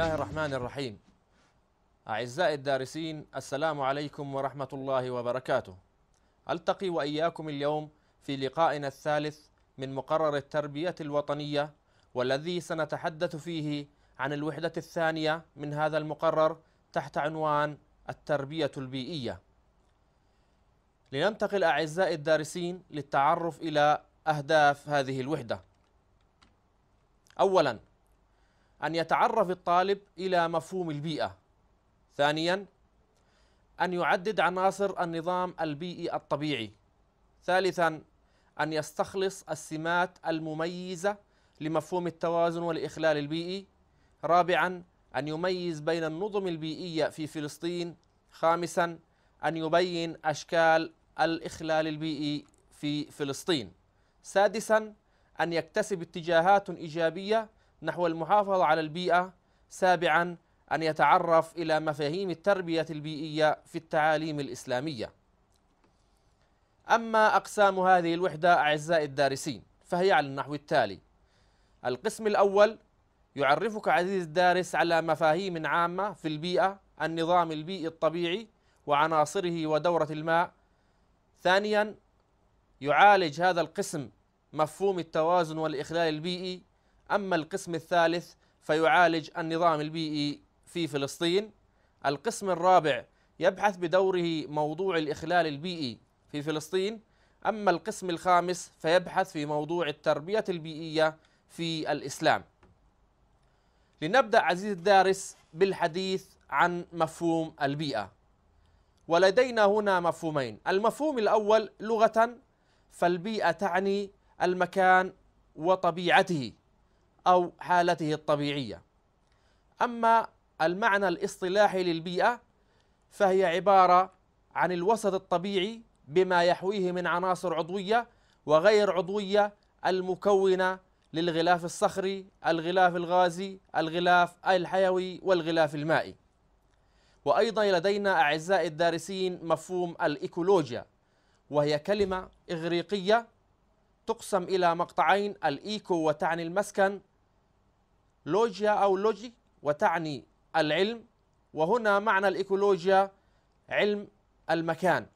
الله الرحمن الرحيم أعزائي الدارسين السلام عليكم ورحمة الله وبركاته ألتقي وإياكم اليوم في لقائنا الثالث من مقرر التربية الوطنية والذي سنتحدث فيه عن الوحدة الثانية من هذا المقرر تحت عنوان التربية البيئية لننتقل أعزائي الدارسين للتعرف إلى أهداف هذه الوحدة أولاً أن يتعرف الطالب إلى مفهوم البيئة ثانيا أن يعدد عناصر النظام البيئي الطبيعي ثالثا أن يستخلص السمات المميزة لمفهوم التوازن والإخلال البيئي رابعا أن يميز بين النظم البيئية في فلسطين خامسا أن يبين أشكال الإخلال البيئي في فلسطين سادسا أن يكتسب اتجاهات إيجابية نحو المحافظة على البيئة سابعا أن يتعرف إلى مفاهيم التربية البيئية في التعاليم الإسلامية أما أقسام هذه الوحدة أعزائي الدارسين فهي على النحو التالي القسم الأول يعرفك عزيز الدارس على مفاهيم عامة في البيئة النظام البيئي الطبيعي وعناصره ودورة الماء ثانيا يعالج هذا القسم مفهوم التوازن والإخلال البيئي أما القسم الثالث فيعالج النظام البيئي في فلسطين القسم الرابع يبحث بدوره موضوع الإخلال البيئي في فلسطين أما القسم الخامس فيبحث في موضوع التربية البيئية في الإسلام لنبدأ عزيزي الدارس بالحديث عن مفهوم البيئة ولدينا هنا مفهومين المفهوم الأول لغة فالبيئة تعني المكان وطبيعته أو حالته الطبيعية أما المعنى الاصطلاحي للبيئة فهي عبارة عن الوسط الطبيعي بما يحويه من عناصر عضوية وغير عضوية المكونة للغلاف الصخري، الغلاف الغازي، الغلاف الحيوي والغلاف المائي. وأيضا لدينا أعزائي الدارسين مفهوم الإيكولوجيا وهي كلمة إغريقية تقسم إلى مقطعين الإيكو وتعني المسكن لوجيا أو لوجي وتعني العلم وهنا معنى الإيكولوجيا علم المكان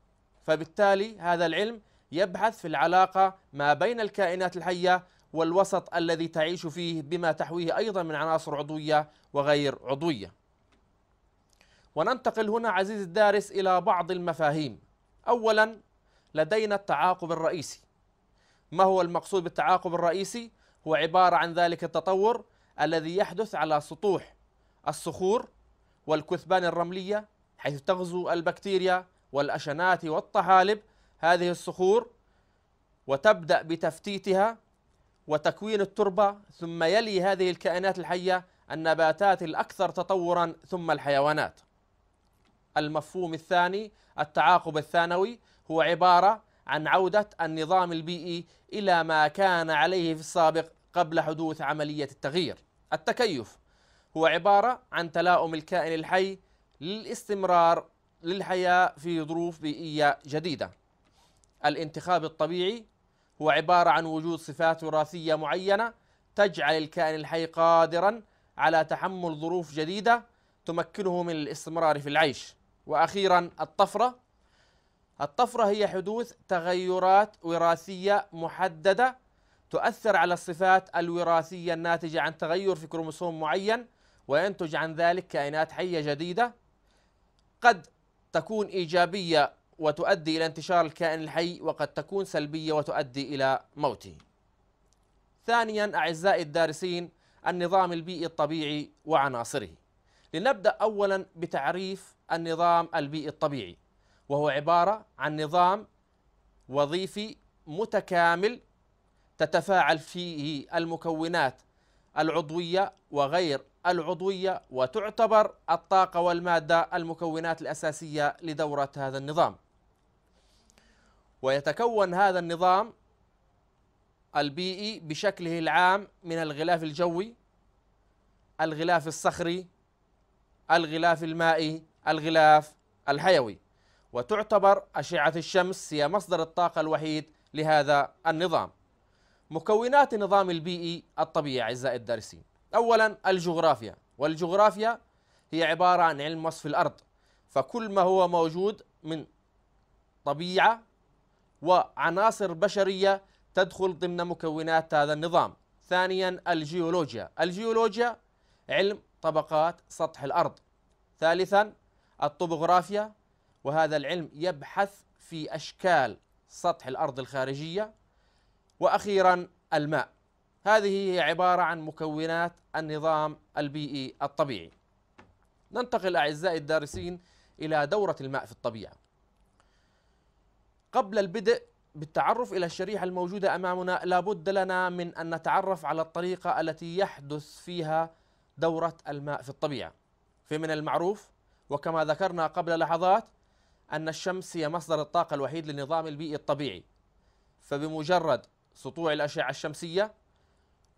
فبالتالي هذا العلم يبحث في العلاقة ما بين الكائنات الحية والوسط الذي تعيش فيه بما تحويه أيضا من عناصر عضوية وغير عضوية وننتقل هنا عزيزي الدارس إلى بعض المفاهيم أولا لدينا التعاقب الرئيسي ما هو المقصود بالتعاقب الرئيسي؟ هو عبارة عن ذلك التطور الذي يحدث على سطوح الصخور والكثبان الرملية حيث تغزو البكتيريا والأشنات والطحالب هذه الصخور وتبدأ بتفتيتها وتكوين التربة ثم يلي هذه الكائنات الحية النباتات الأكثر تطورا ثم الحيوانات المفهوم الثاني التعاقب الثانوي هو عبارة عن عودة النظام البيئي إلى ما كان عليه في السابق قبل حدوث عملية التغيير التكيف هو عبارة عن تلاؤم الكائن الحي للاستمرار للحياة في ظروف بيئية جديدة الانتخاب الطبيعي هو عبارة عن وجود صفات وراثية معينة تجعل الكائن الحي قادرا على تحمل ظروف جديدة تمكنه من الاستمرار في العيش وأخيرا الطفرة الطفرة هي حدوث تغيرات وراثية محددة تؤثر على الصفات الوراثية الناتجة عن تغير في كروموسوم معين وينتج عن ذلك كائنات حية جديدة قد تكون إيجابية وتؤدي إلى انتشار الكائن الحي وقد تكون سلبية وتؤدي إلى موته ثانيا أعزائي الدارسين النظام البيئي الطبيعي وعناصره لنبدأ أولا بتعريف النظام البيئي الطبيعي وهو عبارة عن نظام وظيفي متكامل تتفاعل فيه المكونات العضوية وغير العضوية وتعتبر الطاقة والمادة المكونات الأساسية لدورة هذا النظام ويتكون هذا النظام البيئي بشكله العام من الغلاف الجوي الغلاف الصخري الغلاف المائي الغلاف الحيوي وتعتبر أشعة الشمس هي مصدر الطاقة الوحيد لهذا النظام مكونات النظام البيئي e الطبيعي أعزائي الدارسين أولا الجغرافيا والجغرافيا هي عبارة عن علم وصف الأرض فكل ما هو موجود من طبيعة وعناصر بشرية تدخل ضمن مكونات هذا النظام ثانيا الجيولوجيا الجيولوجيا علم طبقات سطح الأرض ثالثا الطبوغرافيا وهذا العلم يبحث في أشكال سطح الأرض الخارجية واخيرا الماء هذه هي عباره عن مكونات النظام البيئي الطبيعي ننتقل اعزائي الدارسين الى دوره الماء في الطبيعه قبل البدء بالتعرف الى الشريحه الموجوده امامنا لابد لنا من ان نتعرف على الطريقه التي يحدث فيها دوره الماء في الطبيعه فمن المعروف وكما ذكرنا قبل لحظات ان الشمس هي مصدر الطاقه الوحيد للنظام البيئي الطبيعي فبمجرد سطوع الأشعة الشمسية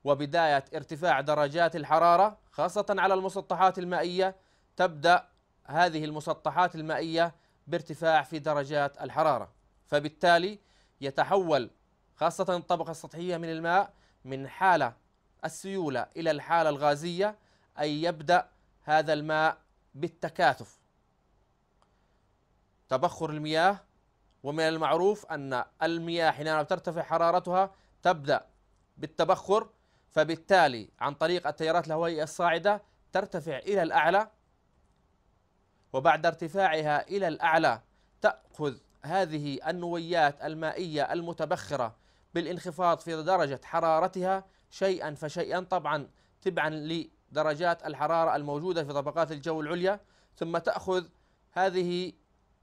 وبداية ارتفاع درجات الحرارة خاصة على المسطحات المائية تبدأ هذه المسطحات المائية بارتفاع في درجات الحرارة فبالتالي يتحول خاصة الطبقة السطحية من الماء من حالة السيولة إلى الحالة الغازية أي يبدأ هذا الماء بالتكاثف تبخر المياه ومن المعروف أن المياه حينما ترتفع حرارتها تبدأ بالتبخر فبالتالي عن طريق التيارات الهوائية الصاعدة ترتفع إلى الأعلى وبعد ارتفاعها إلى الأعلى تأخذ هذه النويات المائية المتبخرة بالانخفاض في درجة حرارتها شيئا فشيئا طبعا تبعا لدرجات الحرارة الموجودة في طبقات الجو العليا ثم تأخذ هذه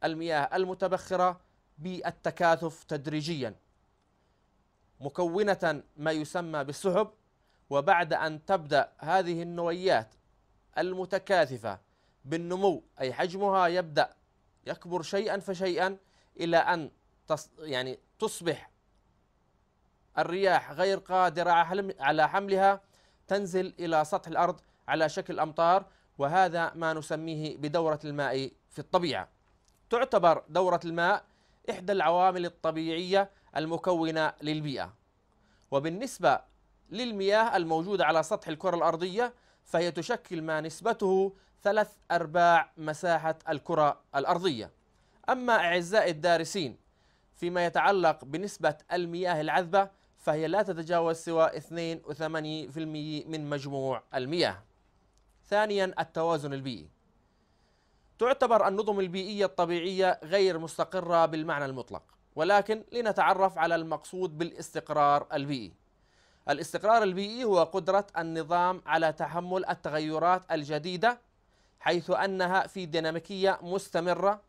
المياه المتبخرة بالتكاثف تدريجيا مكونة ما يسمى بالسحب وبعد أن تبدأ هذه النويات المتكاثفة بالنمو أي حجمها يبدأ يكبر شيئا فشيئا إلى أن تص يعني تصبح الرياح غير قادرة على حملها تنزل إلى سطح الأرض على شكل أمطار وهذا ما نسميه بدورة الماء في الطبيعة تعتبر دورة الماء إحدى العوامل الطبيعية المكونة للبيئة وبالنسبة للمياه الموجودة على سطح الكرة الأرضية فهي تشكل ما نسبته ثلاث أرباع مساحة الكرة الأرضية أما أعزائي الدارسين فيما يتعلق بنسبة المياه العذبة فهي لا تتجاوز سوى 2.8% من مجموع المياه ثانيا التوازن البيئي تعتبر النظم البيئية الطبيعية غير مستقرة بالمعنى المطلق ولكن لنتعرف على المقصود بالاستقرار البيئي الاستقرار البيئي هو قدرة النظام على تحمل التغيرات الجديدة حيث أنها في ديناميكية مستمرة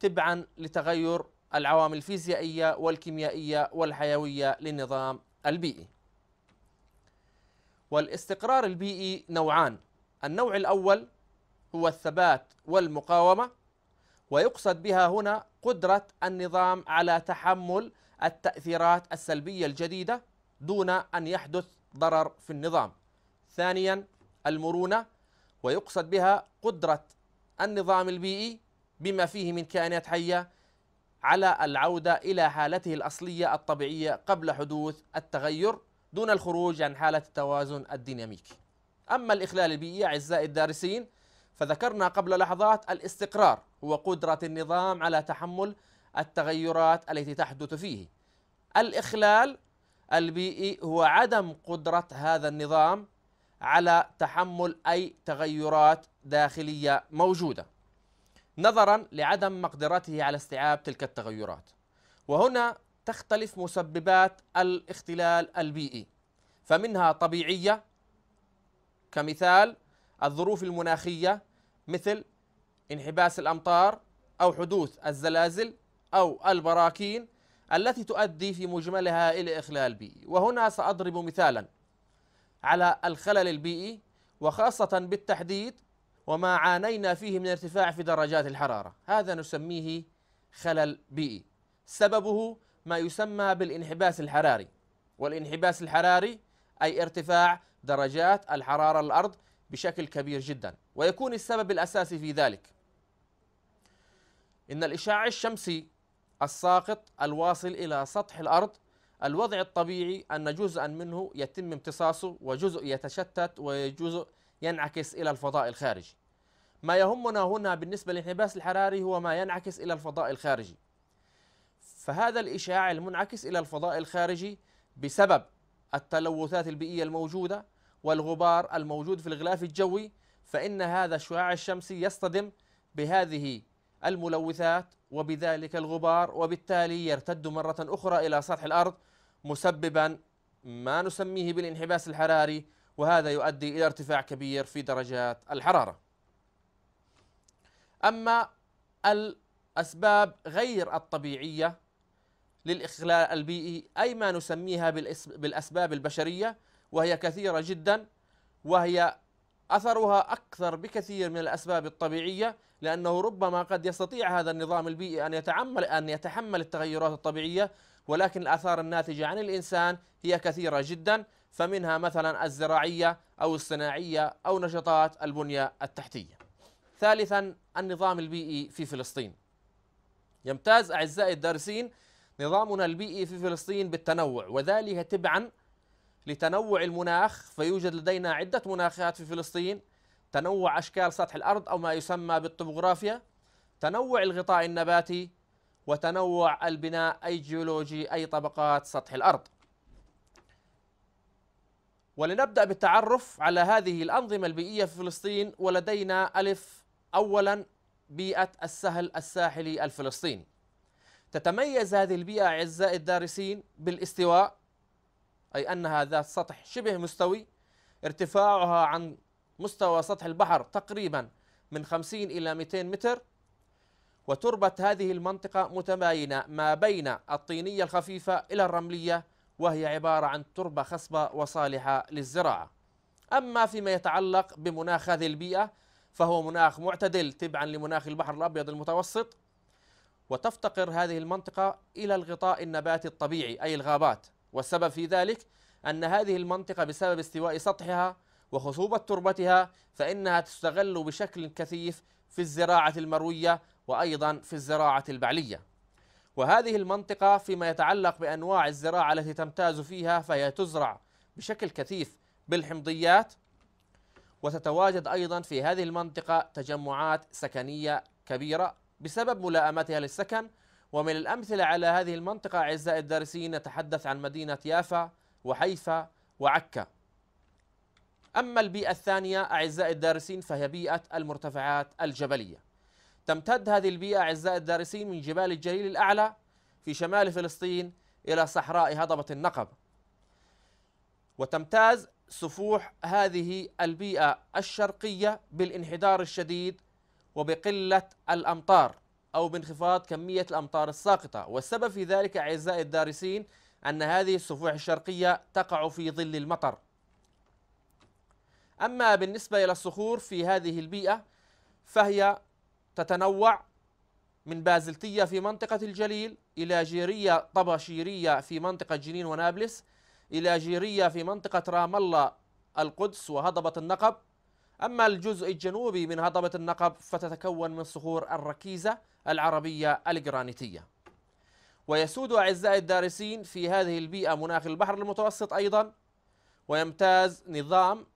تبعا لتغير العوامل الفيزيائية والكيميائية والحيوية للنظام البيئي والاستقرار البيئي نوعان النوع الأول هو الثبات والمقاومة ويقصد بها هنا قدرة النظام على تحمل التأثيرات السلبية الجديدة دون أن يحدث ضرر في النظام. ثانيا المرونة ويقصد بها قدرة النظام البيئي بما فيه من كائنات حية على العودة إلى حالته الأصلية الطبيعية قبل حدوث التغير دون الخروج عن حالة التوازن الديناميكي. أما الإخلال البيئي أعزائي الدارسين فذكرنا قبل لحظات الاستقرار هو قدرة النظام على تحمل التغيرات التي تحدث فيه. الإخلال البيئي هو عدم قدرة هذا النظام على تحمل أي تغيرات داخلية موجودة. نظرا لعدم مقدرته على استيعاب تلك التغيرات. وهنا تختلف مسببات الاختلال البيئي فمنها طبيعية كمثال الظروف المناخية مثل انحباس الأمطار أو حدوث الزلازل أو البراكين التي تؤدي في مجملها إلى إخلال بيئي وهنا سأضرب مثالا على الخلل البيئي وخاصة بالتحديد وما عانينا فيه من ارتفاع في درجات الحرارة هذا نسميه خلل بيئي سببه ما يسمى بالانحباس الحراري والانحباس الحراري أي ارتفاع درجات الحرارة الأرض بشكل كبير جدا ويكون السبب الأساسي في ذلك إن الإشعاع الشمسي الساقط الواصل إلى سطح الأرض الوضع الطبيعي أن جزءا منه يتم امتصاصه وجزء يتشتت وجزء ينعكس إلى الفضاء الخارجي ما يهمنا هنا بالنسبة للانحباس الحراري هو ما ينعكس إلى الفضاء الخارجي فهذا الإشعاع المنعكس إلى الفضاء الخارجي بسبب التلوثات البيئية الموجودة والغبار الموجود في الغلاف الجوي فإن هذا الشعاع الشمسي يصطدم بهذه الملوثات وبذلك الغبار وبالتالي يرتد مرة أخرى إلى سطح الأرض مسببا ما نسميه بالانحباس الحراري وهذا يؤدي إلى ارتفاع كبير في درجات الحرارة أما الأسباب غير الطبيعية للإخلال البيئي أي ما نسميها بالأسباب البشرية وهي كثيرة جدا وهي أثرها أكثر بكثير من الأسباب الطبيعية لأنه ربما قد يستطيع هذا النظام البيئي أن يتعمل أن يتحمل التغيرات الطبيعية ولكن الآثار الناتجة عن الإنسان هي كثيرة جدا فمنها مثلا الزراعية أو الصناعية أو نشاطات البنية التحتية. ثالثا النظام البيئي في فلسطين. يمتاز أعزائي الدارسين نظامنا البيئي في فلسطين بالتنوع وذلك تبعا لتنوع المناخ فيوجد لدينا عدة مناخات في فلسطين تنوع أشكال سطح الأرض أو ما يسمى بالطبوغرافيا تنوع الغطاء النباتي وتنوع البناء أي جيولوجي أي طبقات سطح الأرض ولنبدأ بالتعرف على هذه الأنظمة البيئية في فلسطين ولدينا ألف أولا بيئة السهل الساحلي الفلسطيني تتميز هذه البيئة أعزائي الدارسين بالاستواء أي أنها ذات سطح شبه مستوي ارتفاعها عن مستوى سطح البحر تقريبا من 50 إلى 200 متر وتربة هذه المنطقة متباينة ما بين الطينية الخفيفة إلى الرملية وهي عبارة عن تربة خصبة وصالحة للزراعة أما فيما يتعلق بمناخ هذه البيئة فهو مناخ معتدل تبعا لمناخ البحر الأبيض المتوسط وتفتقر هذه المنطقة إلى الغطاء النباتي الطبيعي أي الغابات والسبب في ذلك أن هذه المنطقة بسبب استواء سطحها وخصوبة تربتها فإنها تستغل بشكل كثيف في الزراعة المروية وأيضا في الزراعة البعلية وهذه المنطقة فيما يتعلق بأنواع الزراعة التي تمتاز فيها فهي تزرع بشكل كثيف بالحمضيات وتتواجد أيضا في هذه المنطقة تجمعات سكنية كبيرة بسبب ملائمتها للسكن ومن الأمثلة على هذه المنطقة أعزائي الدارسين نتحدث عن مدينة يافا وحيفا وعكا أما البيئة الثانية أعزائي الدارسين فهي بيئة المرتفعات الجبلية تمتد هذه البيئة أعزائي الدارسين من جبال الجليل الأعلى في شمال فلسطين إلى صحراء هضبة النقب وتمتاز سفوح هذه البيئة الشرقية بالانحدار الشديد وبقلة الأمطار أو بانخفاض كمية الأمطار الساقطة والسبب في ذلك أعزائي الدارسين أن هذه السفوح الشرقية تقع في ظل المطر أما بالنسبة إلى الصخور في هذه البيئة فهي تتنوع من بازلتية في منطقة الجليل إلى جيرية طباشيرية في منطقة جنين ونابلس إلى جيرية في منطقة رام الله القدس وهضبة النقب أما الجزء الجنوبي من هضبة النقب فتتكون من صخور الركيزة العربية الجرانيتية ويسود أعزائي الدارسين في هذه البيئة مناخ البحر المتوسط أيضا ويمتاز نظام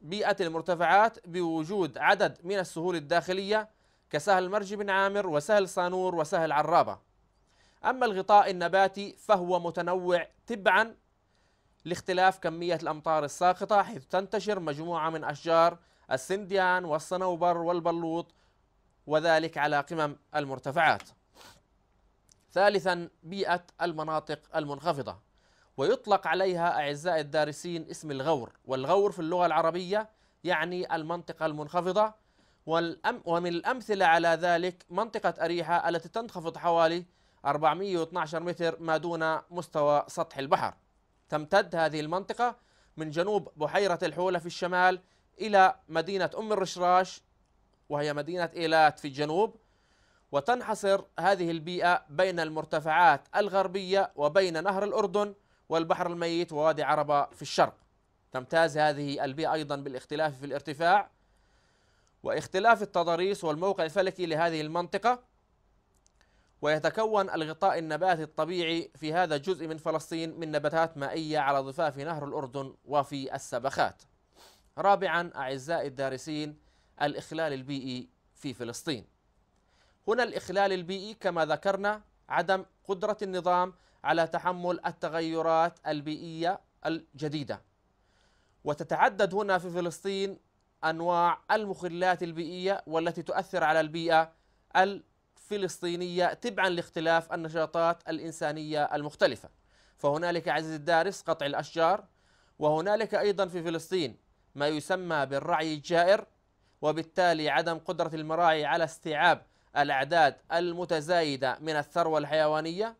بيئة المرتفعات بوجود عدد من السهول الداخلية كسهل مرج بن عامر وسهل صانور وسهل عرابة أما الغطاء النباتي فهو متنوع تبعا لاختلاف كمية الأمطار الساقطة حيث تنتشر مجموعة من أشجار السنديان والصنوبر والبلوط وذلك على قمم المرتفعات ثالثا بيئة المناطق المنخفضة ويطلق عليها أعزائي الدارسين اسم الغور والغور في اللغة العربية يعني المنطقة المنخفضة والأم ومن الأمثلة على ذلك منطقة أريحة التي تنخفض حوالي 412 متر ما دون مستوى سطح البحر تمتد هذه المنطقة من جنوب بحيرة الحولة في الشمال إلى مدينة أم الرشراش وهي مدينة إيلات في الجنوب وتنحصر هذه البيئة بين المرتفعات الغربية وبين نهر الأردن والبحر الميت ووادي عربة في الشرق تمتاز هذه البيئة أيضا بالاختلاف في الارتفاع واختلاف التضاريس والموقع الفلكي لهذه المنطقة ويتكون الغطاء النباتي الطبيعي في هذا الجزء من فلسطين من نباتات مائية على ضفاف نهر الأردن وفي السبخات رابعا أعزائي الدارسين الإخلال البيئي في فلسطين هنا الإخلال البيئي كما ذكرنا عدم قدرة النظام على تحمل التغيرات البيئية الجديدة وتتعدد هنا في فلسطين أنواع المخلات البيئية والتي تؤثر على البيئة الفلسطينية تبعا لاختلاف النشاطات الإنسانية المختلفة فهنالك عزيزي الدارس قطع الأشجار وهنالك أيضا في فلسطين ما يسمى بالرعي الجائر وبالتالي عدم قدرة المراعي على استيعاب الأعداد المتزايدة من الثروة الحيوانية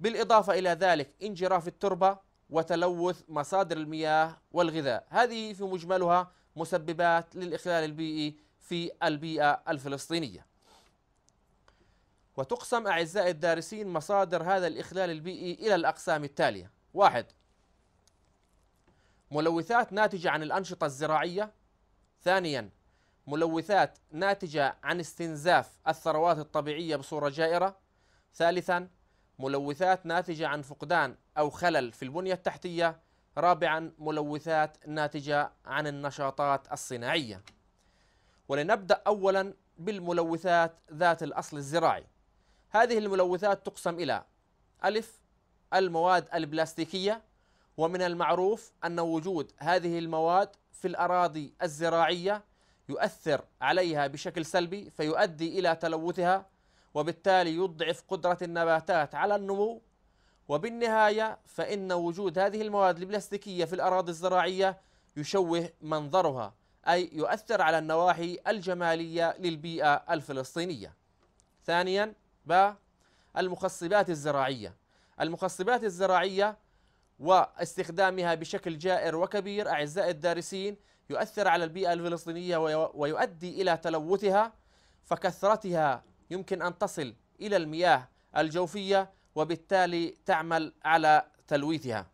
بالإضافة إلى ذلك انجراف التربة وتلوث مصادر المياه والغذاء هذه في مجملها مسببات للإخلال البيئي في البيئة الفلسطينية وتقسم أعزائي الدارسين مصادر هذا الإخلال البيئي إلى الأقسام التالية واحد ملوثات ناتجة عن الأنشطة الزراعية ثانيا ملوثات ناتجة عن استنزاف الثروات الطبيعية بصورة جائرة ثالثا ملوثات ناتجة عن فقدان أو خلل في البنية التحتية رابعا ملوثات ناتجة عن النشاطات الصناعية ولنبدأ أولا بالملوثات ذات الأصل الزراعي هذه الملوثات تقسم إلى ألف المواد البلاستيكية ومن المعروف أن وجود هذه المواد في الأراضي الزراعية يؤثر عليها بشكل سلبي فيؤدي إلى تلوثها وبالتالي يضعف قدرة النباتات على النمو وبالنهاية فإن وجود هذه المواد البلاستيكية في الأراضي الزراعية يشوه منظرها أي يؤثر على النواحي الجمالية للبيئة الفلسطينية ثانيا ب المخصبات الزراعية المخصبات الزراعية واستخدامها بشكل جائر وكبير أعزائي الدارسين يؤثر على البيئة الفلسطينية ويؤدي إلى تلوثها فكثرتها يمكن أن تصل إلى المياه الجوفية وبالتالي تعمل على تلويثها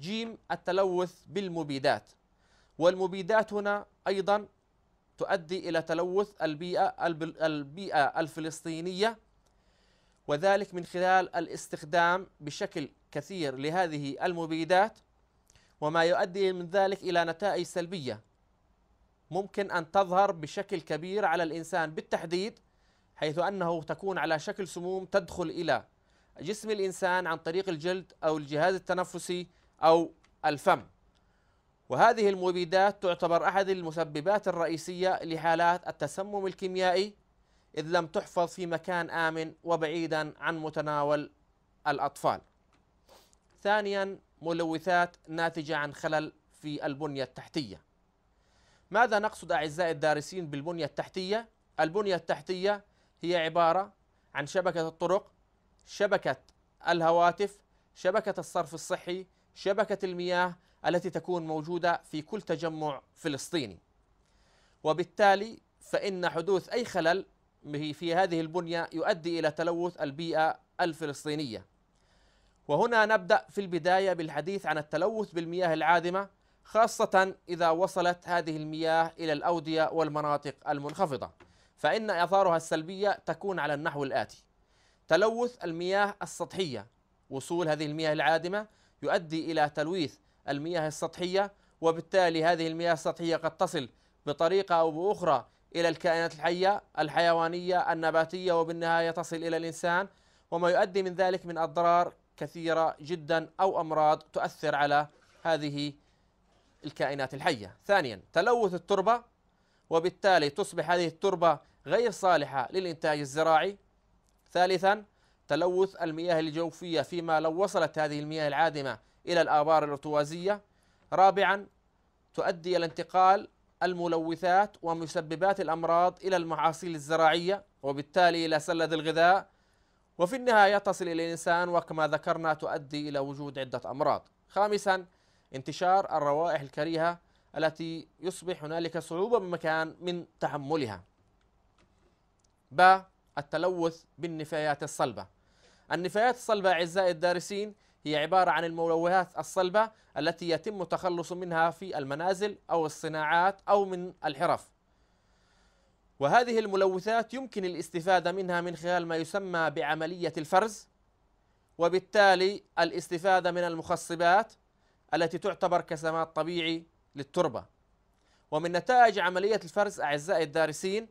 جيم التلوث بالمبيدات والمبيدات هنا أيضا تؤدي إلى تلوث البيئة البيئة الفلسطينية وذلك من خلال الاستخدام بشكل كثير لهذه المبيدات وما يؤدي من ذلك الى نتائج سلبيه ممكن ان تظهر بشكل كبير على الانسان بالتحديد حيث انه تكون على شكل سموم تدخل الى جسم الانسان عن طريق الجلد او الجهاز التنفسي او الفم وهذه المبيدات تعتبر احد المسببات الرئيسيه لحالات التسمم الكيميائي إذ لم تحفظ في مكان آمن وبعيدا عن متناول الأطفال. ثانيا ملوثات ناتجة عن خلل في البنية التحتية. ماذا نقصد أعزائي الدارسين بالبنية التحتية؟ البنية التحتية هي عبارة عن شبكة الطرق، شبكة الهواتف، شبكة الصرف الصحي، شبكة المياه التي تكون موجودة في كل تجمع فلسطيني. وبالتالي فإن حدوث أي خلل في هذه البنية يؤدي إلى تلوث البيئة الفلسطينية وهنا نبدأ في البداية بالحديث عن التلوث بالمياه العادمة خاصة إذا وصلت هذه المياه إلى الأودية والمناطق المنخفضة فإن آثارها السلبية تكون على النحو الآتي تلوث المياه السطحية وصول هذه المياه العادمة يؤدي إلى تلويث المياه السطحية وبالتالي هذه المياه السطحية قد تصل بطريقة أو بأخرى إلى الكائنات الحية الحيوانية النباتية وبالنهاية تصل إلى الإنسان وما يؤدي من ذلك من أضرار كثيرة جدا أو أمراض تؤثر على هذه الكائنات الحية ثانيا تلوث التربة وبالتالي تصبح هذه التربة غير صالحة للإنتاج الزراعي ثالثا تلوث المياه الجوفية فيما لو وصلت هذه المياه العادمة إلى الآبار الارتوازية رابعا تؤدي إلى انتقال الملوثات ومسببات الأمراض إلى المحاصيل الزراعية وبالتالي إلى سلة الغذاء وفي النهاية تصل إلى الإنسان وكما ذكرنا تؤدي إلى وجود عدة أمراض خامسا انتشار الروائح الكريهة التي يصبح هنالك صعوبة بمكان من تحملها ب التلوث بالنفايات الصلبة النفايات الصلبة أعزائي الدارسين هي عبارة عن الملوثات الصلبة التي يتم التخلص منها في المنازل أو الصناعات أو من الحرف وهذه الملوثات يمكن الاستفادة منها من خلال ما يسمى بعملية الفرز وبالتالي الاستفادة من المخصبات التي تعتبر كسماد طبيعي للتربة ومن نتائج عملية الفرز أعزائي الدارسين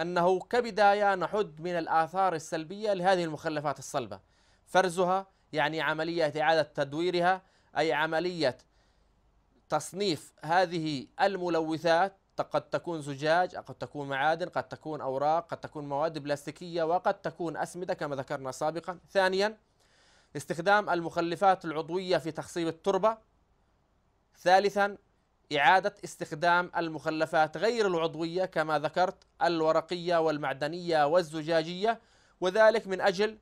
أنه كبداية نحد من الآثار السلبية لهذه المخلفات الصلبة فرزها يعني عملية إعادة تدويرها أي عملية تصنيف هذه الملوثات قد تكون زجاج قد تكون معادن قد تكون أوراق قد تكون مواد بلاستيكية وقد تكون أسمدة كما ذكرنا سابقا ثانيا استخدام المخلفات العضوية في تخصيب التربة ثالثا إعادة استخدام المخلفات غير العضوية كما ذكرت الورقية والمعدنية والزجاجية وذلك من أجل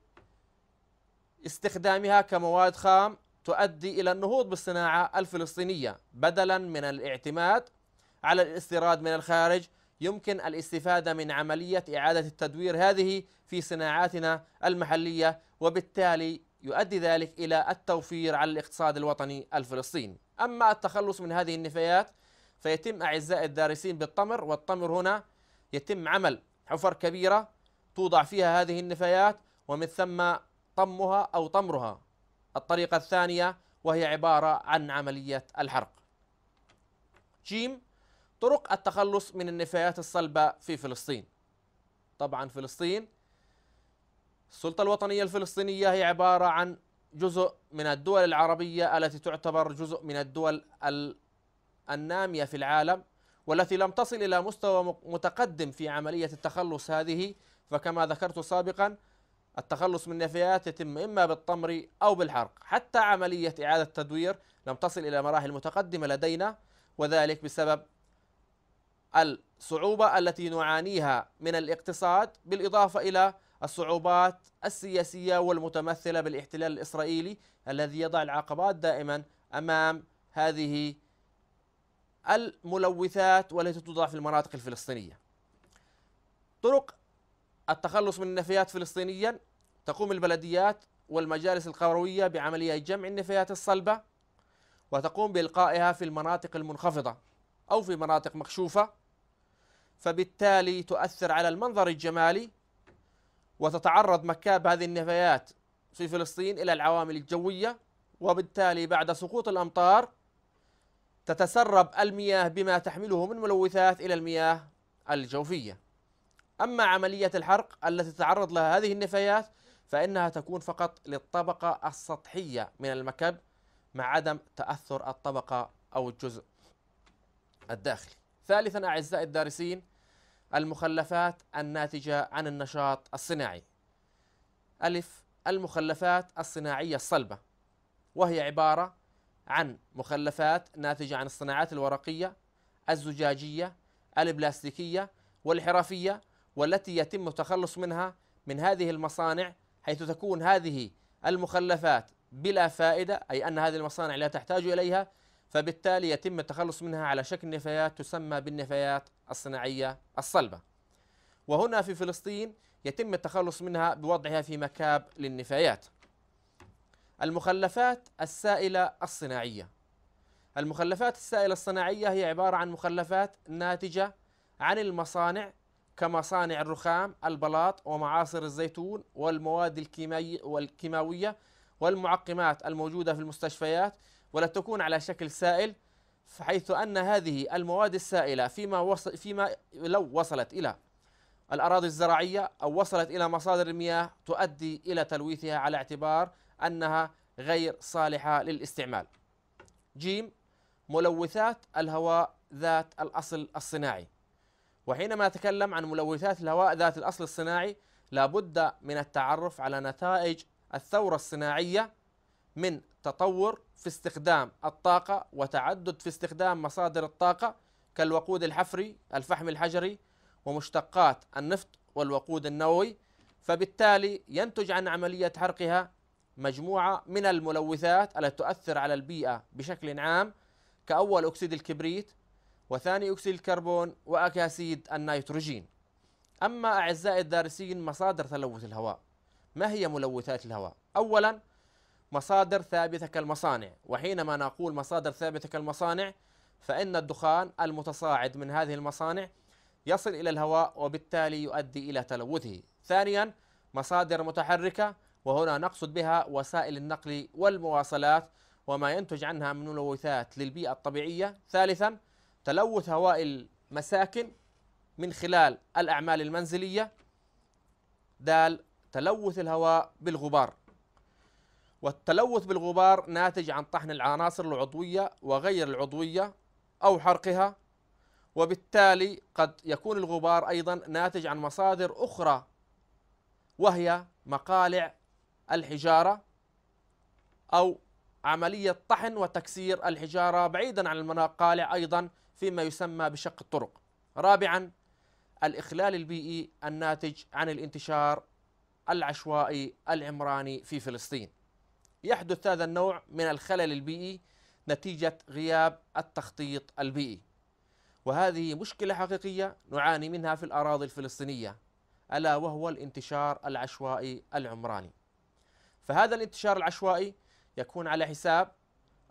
استخدامها كمواد خام تؤدي إلى النهوض بالصناعة الفلسطينية بدلا من الاعتماد على الاستيراد من الخارج يمكن الاستفادة من عملية إعادة التدوير هذه في صناعاتنا المحلية وبالتالي يؤدي ذلك إلى التوفير على الاقتصاد الوطني الفلسطيني أما التخلص من هذه النفايات فيتم أعزائي الدارسين بالطمر والطمر هنا يتم عمل حفر كبيرة توضع فيها هذه النفايات ومن ثم طمها أو طمرها الطريقة الثانية وهي عبارة عن عملية الحرق جيم طرق التخلص من النفايات الصلبة في فلسطين طبعا فلسطين السلطة الوطنية الفلسطينية هي عبارة عن جزء من الدول العربية التي تعتبر جزء من الدول النامية في العالم والتي لم تصل إلى مستوى متقدم في عملية التخلص هذه فكما ذكرت سابقا التخلص من النفايات يتم إما بالطمر أو بالحرق حتى عملية إعادة التدوير لم تصل إلى مراحل متقدمة لدينا وذلك بسبب الصعوبة التي نعانيها من الاقتصاد بالإضافة إلى الصعوبات السياسية والمتمثلة بالاحتلال الإسرائيلي الذي يضع العقبات دائما أمام هذه الملوثات والتي توضع في المناطق الفلسطينية طرق التخلص من النفايات فلسطينيا تقوم البلديات والمجالس القروية بعملية جمع النفايات الصلبة وتقوم بإلقائها في المناطق المنخفضة أو في مناطق مكشوفة فبالتالي تؤثر على المنظر الجمالي وتتعرض مكاب هذه النفايات في فلسطين إلى العوامل الجوية وبالتالي بعد سقوط الأمطار تتسرب المياه بما تحمله من ملوثات إلى المياه الجوفية أما عملية الحرق التي تتعرض لها هذه النفايات فإنها تكون فقط للطبقة السطحية من المكب مع عدم تأثر الطبقة أو الجزء الداخلي ثالثا أعزائي الدارسين المخلفات الناتجة عن النشاط الصناعي ألف المخلفات الصناعية الصلبة وهي عبارة عن مخلفات ناتجة عن الصناعات الورقية الزجاجية البلاستيكية والحرفية والتي يتم التخلص منها من هذه المصانع حيث تكون هذه المخلفات بلا فائدة أي أن هذه المصانع لا تحتاج إليها فبالتالي يتم التخلص منها على شكل نفايات تسمى بالنفايات الصناعية الصلبة وهنا في فلسطين يتم التخلص منها بوضعها في مكاب للنفايات المخلفات السائلة الصناعية المخلفات السائلة الصناعية هي عبارة عن مخلفات ناتجة عن المصانع كمصانع الرخام البلاط ومعاصر الزيتون والمواد الكيماوية والمعقمات الموجودة في المستشفيات ولا تكون على شكل سائل حيث أن هذه المواد السائلة فيما, وصل فيما لو وصلت إلى الأراضي الزراعية أو وصلت إلى مصادر المياه تؤدي إلى تلويثها على اعتبار أنها غير صالحة للاستعمال جيم ملوثات الهواء ذات الأصل الصناعي وحينما نتكلم عن ملوثات الهواء ذات الأصل الصناعي لابد من التعرف على نتائج الثورة الصناعية من تطور في استخدام الطاقة وتعدد في استخدام مصادر الطاقة كالوقود الحفري، الفحم الحجري ومشتقات النفط والوقود النووي، فبالتالي ينتج عن عملية حرقها مجموعة من الملوثات التي تؤثر على البيئة بشكل عام كأول أكسيد الكبريت وثاني أكسيد الكربون وأكاسيد النيتروجين أما أعزائي الدارسين مصادر تلوث الهواء ما هي ملوثات الهواء؟ أولا مصادر ثابتة كالمصانع وحينما نقول مصادر ثابتة كالمصانع فإن الدخان المتصاعد من هذه المصانع يصل إلى الهواء وبالتالي يؤدي إلى تلوثه ثانيا مصادر متحركة وهنا نقصد بها وسائل النقل والمواصلات وما ينتج عنها من ملوثات للبيئة الطبيعية ثالثا تلوث هواء المساكن من خلال الأعمال المنزلية دال تلوث الهواء بالغبار والتلوث بالغبار ناتج عن طحن العناصر العضوية وغير العضوية أو حرقها وبالتالي قد يكون الغبار أيضا ناتج عن مصادر أخرى وهي مقالع الحجارة أو عملية طحن وتكسير الحجارة بعيدا عن المقالع أيضا فيما يسمى بشق الطرق رابعا الإخلال البيئي الناتج عن الانتشار العشوائي العمراني في فلسطين يحدث هذا النوع من الخلل البيئي نتيجة غياب التخطيط البيئي وهذه مشكلة حقيقية نعاني منها في الأراضي الفلسطينية ألا وهو الانتشار العشوائي العمراني فهذا الانتشار العشوائي يكون على حساب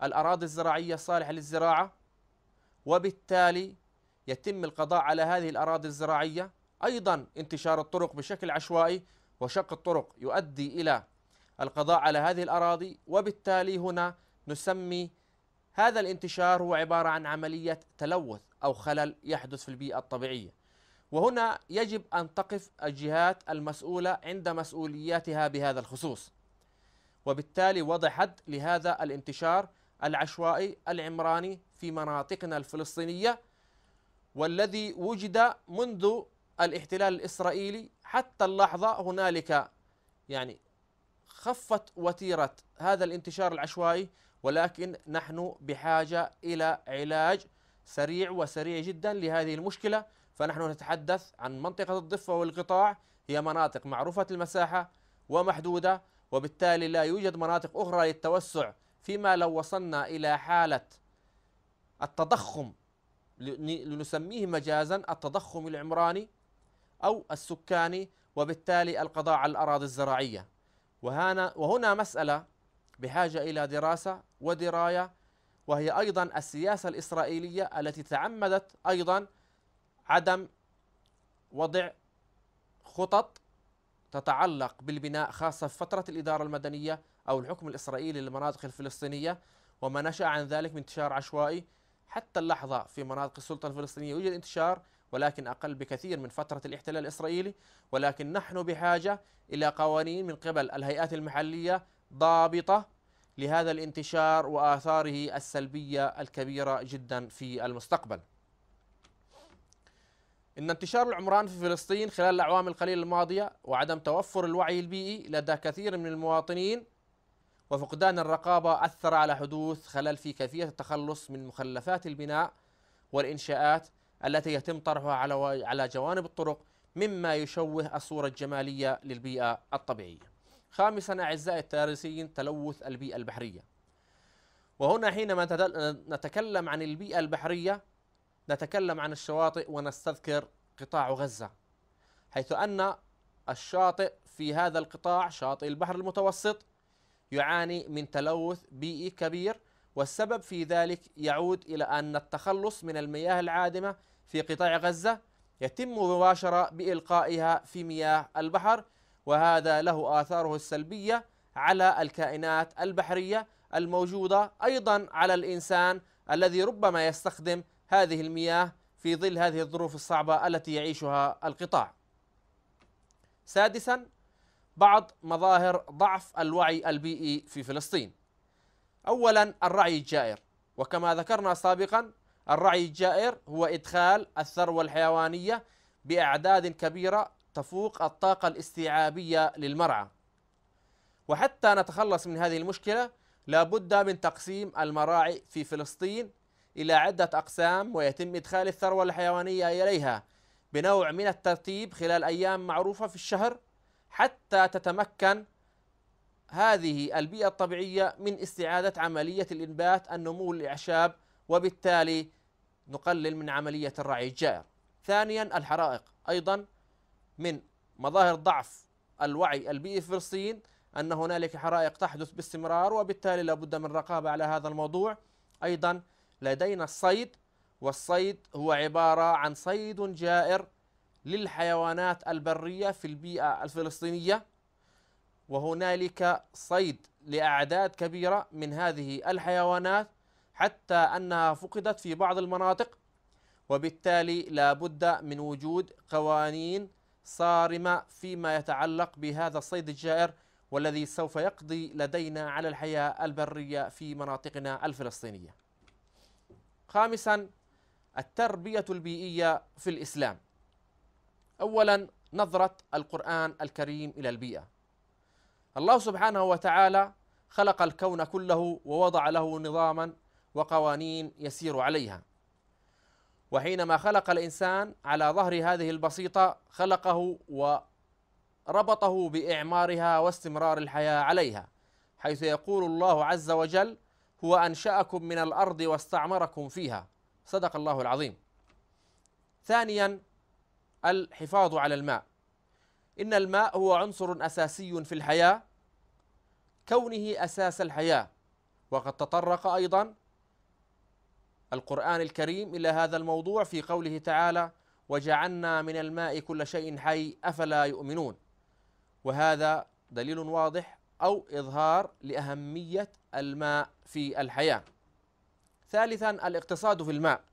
الأراضي الزراعية الصالحة للزراعة وبالتالي يتم القضاء على هذه الأراضي الزراعية أيضا انتشار الطرق بشكل عشوائي وشق الطرق يؤدي إلى القضاء على هذه الأراضي وبالتالي هنا نسمي هذا الانتشار هو عبارة عن عملية تلوث أو خلل يحدث في البيئة الطبيعية وهنا يجب أن تقف الجهات المسؤولة عند مسؤولياتها بهذا الخصوص وبالتالي وضع حد لهذا الانتشار العشوائي العمراني في مناطقنا الفلسطينية والذي وجد منذ الاحتلال الإسرائيلي حتى اللحظة هنالك يعني خفت وتيرة هذا الانتشار العشوائي ولكن نحن بحاجة إلى علاج سريع وسريع جدا لهذه المشكلة فنحن نتحدث عن منطقة الضفة والقطاع هي مناطق معروفة المساحة ومحدودة وبالتالي لا يوجد مناطق أخرى للتوسع فيما لو وصلنا إلى حالة التضخم لنسميه مجازا التضخم العمراني أو السكاني وبالتالي القضاء على الأراضي الزراعية وهنا, وهنا مسألة بحاجة إلى دراسة ودراية وهي أيضا السياسة الإسرائيلية التي تعمدت أيضا عدم وضع خطط تتعلق بالبناء خاصة في فترة الإدارة المدنية أو الحكم الإسرائيلي للمناطق الفلسطينية وما نشأ عن ذلك من انتشار عشوائي حتى اللحظة في مناطق السلطة الفلسطينية يوجد انتشار ولكن أقل بكثير من فترة الاحتلال الإسرائيلي ولكن نحن بحاجة إلى قوانين من قبل الهيئات المحلية ضابطة لهذا الانتشار وآثاره السلبية الكبيرة جدا في المستقبل إن انتشار العمران في فلسطين خلال الأعوام القليلة الماضية وعدم توفر الوعي البيئي لدى كثير من المواطنين وفقدان الرقابة أثر على حدوث خلل في كيفية التخلص من مخلفات البناء والإنشاءات التي يتم طرحها على على جوانب الطرق مما يشوه الصورة الجمالية للبيئة الطبيعية. خامسا أعزائي الدارسين تلوث البيئة البحرية. وهنا حينما نتكلم عن البيئة البحرية نتكلم عن الشواطئ ونستذكر قطاع غزة حيث أن الشاطئ في هذا القطاع شاطئ البحر المتوسط يعاني من تلوث بيئي كبير والسبب في ذلك يعود إلى أن التخلص من المياه العادمة في قطاع غزة يتم مباشرة بإلقائها في مياه البحر وهذا له آثاره السلبية على الكائنات البحرية الموجودة أيضا على الإنسان الذي ربما يستخدم هذه المياه في ظل هذه الظروف الصعبة التي يعيشها القطاع. سادسا بعض مظاهر ضعف الوعي البيئي في فلسطين. اولا الرعي الجائر، وكما ذكرنا سابقا الرعي الجائر هو ادخال الثروه الحيوانيه باعداد كبيره تفوق الطاقه الاستيعابيه للمرعى. وحتى نتخلص من هذه المشكله لابد من تقسيم المراعي في فلسطين الى عده اقسام ويتم ادخال الثروه الحيوانيه اليها بنوع من الترتيب خلال ايام معروفه في الشهر حتى تتمكن هذه البيئة الطبيعية من استعادة عملية الإنبات النمو للأعشاب وبالتالي نقلل من عملية الرعي الجائر ثانيا الحرائق أيضا من مظاهر ضعف الوعي البيئي في فلسطين أن هنالك حرائق تحدث باستمرار وبالتالي لابد من رقابة على هذا الموضوع أيضا لدينا الصيد والصيد هو عبارة عن صيد جائر للحيوانات البرية في البيئة الفلسطينية وهنالك صيد لأعداد كبيرة من هذه الحيوانات حتى أنها فقدت في بعض المناطق وبالتالي لابد من وجود قوانين صارمة فيما يتعلق بهذا الصيد الجائر والذي سوف يقضي لدينا على الحياة البرية في مناطقنا الفلسطينية خامسا التربية البيئية في الإسلام اولا نظره القران الكريم الى البيئه الله سبحانه وتعالى خلق الكون كله ووضع له نظاما وقوانين يسير عليها وحينما خلق الانسان على ظهر هذه البسيطه خلقه وربطه باعمارها واستمرار الحياه عليها حيث يقول الله عز وجل هو انشاكم من الارض واستعمركم فيها صدق الله العظيم ثانيا الحفاظ على الماء إن الماء هو عنصر أساسي في الحياة كونه أساس الحياة وقد تطرق أيضا القرآن الكريم إلى هذا الموضوع في قوله تعالى وجعلنا من الماء كل شيء حي أفلا يؤمنون وهذا دليل واضح أو إظهار لأهمية الماء في الحياة ثالثا الاقتصاد في الماء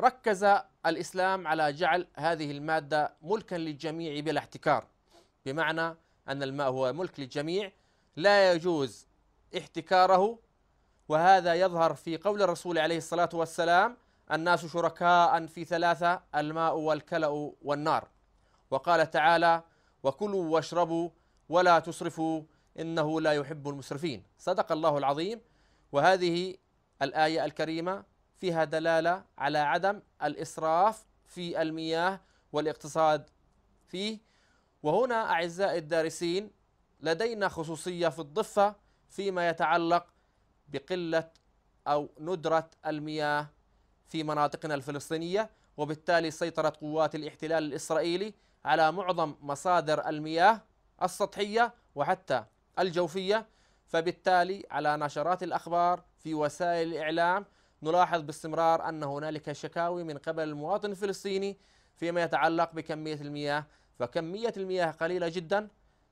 ركز الاسلام على جعل هذه الماده ملكا للجميع بلا احتكار بمعنى ان الماء هو ملك للجميع لا يجوز احتكاره وهذا يظهر في قول الرسول عليه الصلاه والسلام الناس شركاء في ثلاثه الماء والكلا والنار وقال تعالى وكلوا واشربوا ولا تسرفوا انه لا يحب المسرفين صدق الله العظيم وهذه الايه الكريمه فيها دلالة على عدم الإسراف في المياه والاقتصاد فيه وهنا أعزائي الدارسين لدينا خصوصية في الضفة فيما يتعلق بقلة أو ندرة المياه في مناطقنا الفلسطينية وبالتالي سيطرت قوات الاحتلال الإسرائيلي على معظم مصادر المياه السطحية وحتى الجوفية فبالتالي على نشرات الأخبار في وسائل الإعلام نلاحظ باستمرار أن هنالك شكاوي من قبل المواطن الفلسطيني فيما يتعلق بكمية المياه فكمية المياه قليلة جدا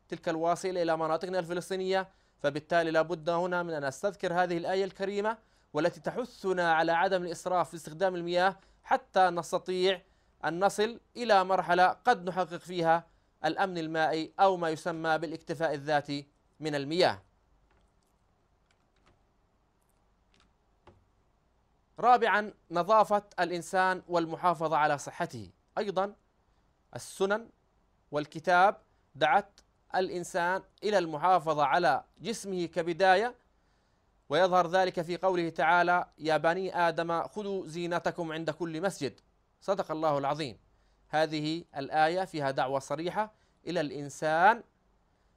تلك الواصلة إلى مناطقنا الفلسطينية فبالتالي لابد هنا من أن أستذكر هذه الآية الكريمة والتي تحثنا على عدم الإسراف في استخدام المياه حتى نستطيع أن نصل إلى مرحلة قد نحقق فيها الأمن المائي أو ما يسمى بالاكتفاء الذاتي من المياه رابعا نظافة الإنسان والمحافظة على صحته أيضا السنن والكتاب دعت الإنسان إلى المحافظة على جسمه كبداية ويظهر ذلك في قوله تعالى يا بني آدم خذوا زينتكم عند كل مسجد صدق الله العظيم هذه الآية فيها دعوة صريحة إلى الإنسان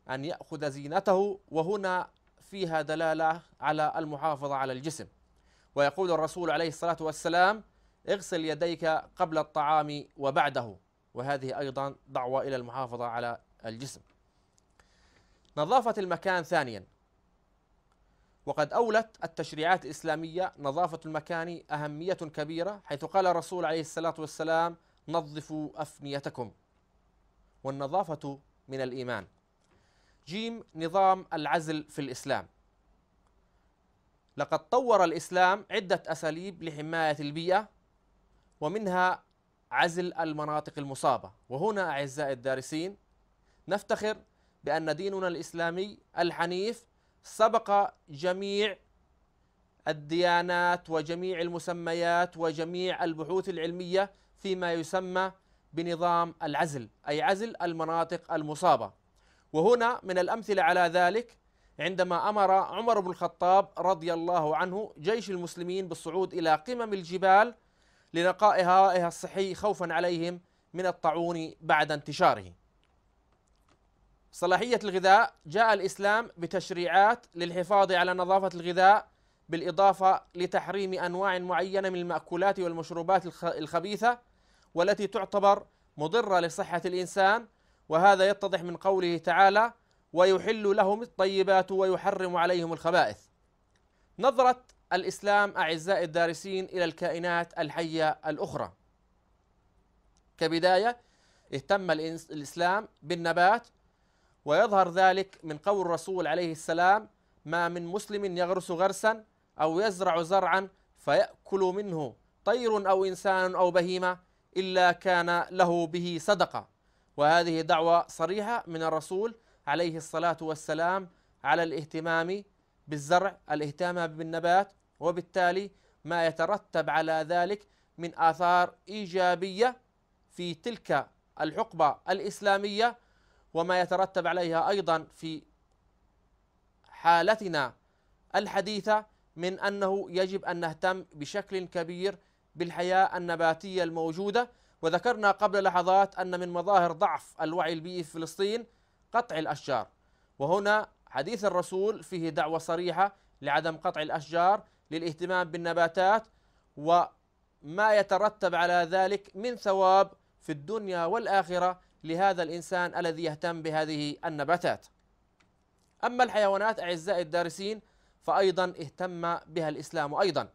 أن يأخذ زينته وهنا فيها دلالة على المحافظة على الجسم ويقول الرسول عليه الصلاة والسلام اغسل يديك قبل الطعام وبعده وهذه أيضا دعوة إلى المحافظة على الجسم نظافة المكان ثانيا وقد أولت التشريعات الإسلامية نظافة المكان أهمية كبيرة حيث قال الرسول عليه الصلاة والسلام نظفوا أفنيتكم والنظافة من الإيمان جيم نظام العزل في الإسلام لقد طور الإسلام عدة أساليب لحماية البيئة ومنها عزل المناطق المصابة وهنا أعزائي الدارسين نفتخر بأن ديننا الإسلامي الحنيف سبق جميع الديانات وجميع المسميات وجميع البحوث العلمية فيما يسمى بنظام العزل أي عزل المناطق المصابة وهنا من الأمثلة على ذلك عندما امر عمر بن الخطاب رضي الله عنه جيش المسلمين بالصعود الى قمم الجبال لنقاء هوائها الصحي خوفا عليهم من الطاعون بعد انتشاره. صلاحيه الغذاء جاء الاسلام بتشريعات للحفاظ على نظافه الغذاء بالاضافه لتحريم انواع معينه من الماكولات والمشروبات الخبيثه والتي تعتبر مضره لصحه الانسان وهذا يتضح من قوله تعالى: ويحل لهم الطيبات ويحرم عليهم الخبائث نظرة الإسلام أعزائي الدارسين إلى الكائنات الحية الأخرى كبداية اهتم الإسلام بالنبات ويظهر ذلك من قول الرسول عليه السلام ما من مسلم يغرس غرسا أو يزرع زرعا فيأكل منه طير أو إنسان أو بهيمة إلا كان له به صدقة وهذه دعوة صريحة من الرسول عليه الصلاة والسلام على الاهتمام بالزرع الاهتمام بالنبات وبالتالي ما يترتب على ذلك من آثار إيجابية في تلك الحقبة الإسلامية وما يترتب عليها أيضا في حالتنا الحديثة من أنه يجب أن نهتم بشكل كبير بالحياة النباتية الموجودة وذكرنا قبل لحظات أن من مظاهر ضعف الوعي البيئي في فلسطين قطع الأشجار وهنا حديث الرسول فيه دعوة صريحة لعدم قطع الأشجار للاهتمام بالنباتات وما يترتب على ذلك من ثواب في الدنيا والآخرة لهذا الإنسان الذي يهتم بهذه النباتات أما الحيوانات أعزائي الدارسين فأيضا اهتم بها الإسلام أيضا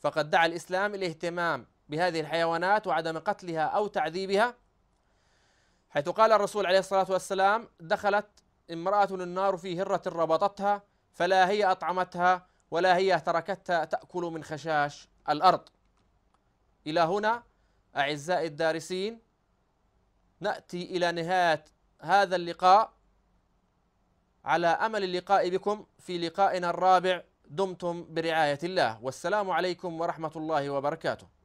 فقد دعا الإسلام الاهتمام بهذه الحيوانات وعدم قتلها أو تعذيبها حيث قال الرسول عليه الصلاة والسلام دخلت امرأة النار في هرة ربطتها فلا هي أطعمتها ولا هي تركتها تأكل من خشاش الأرض إلى هنا أعزائي الدارسين نأتي إلى نهاية هذا اللقاء على أمل اللقاء بكم في لقائنا الرابع دمتم برعاية الله والسلام عليكم ورحمة الله وبركاته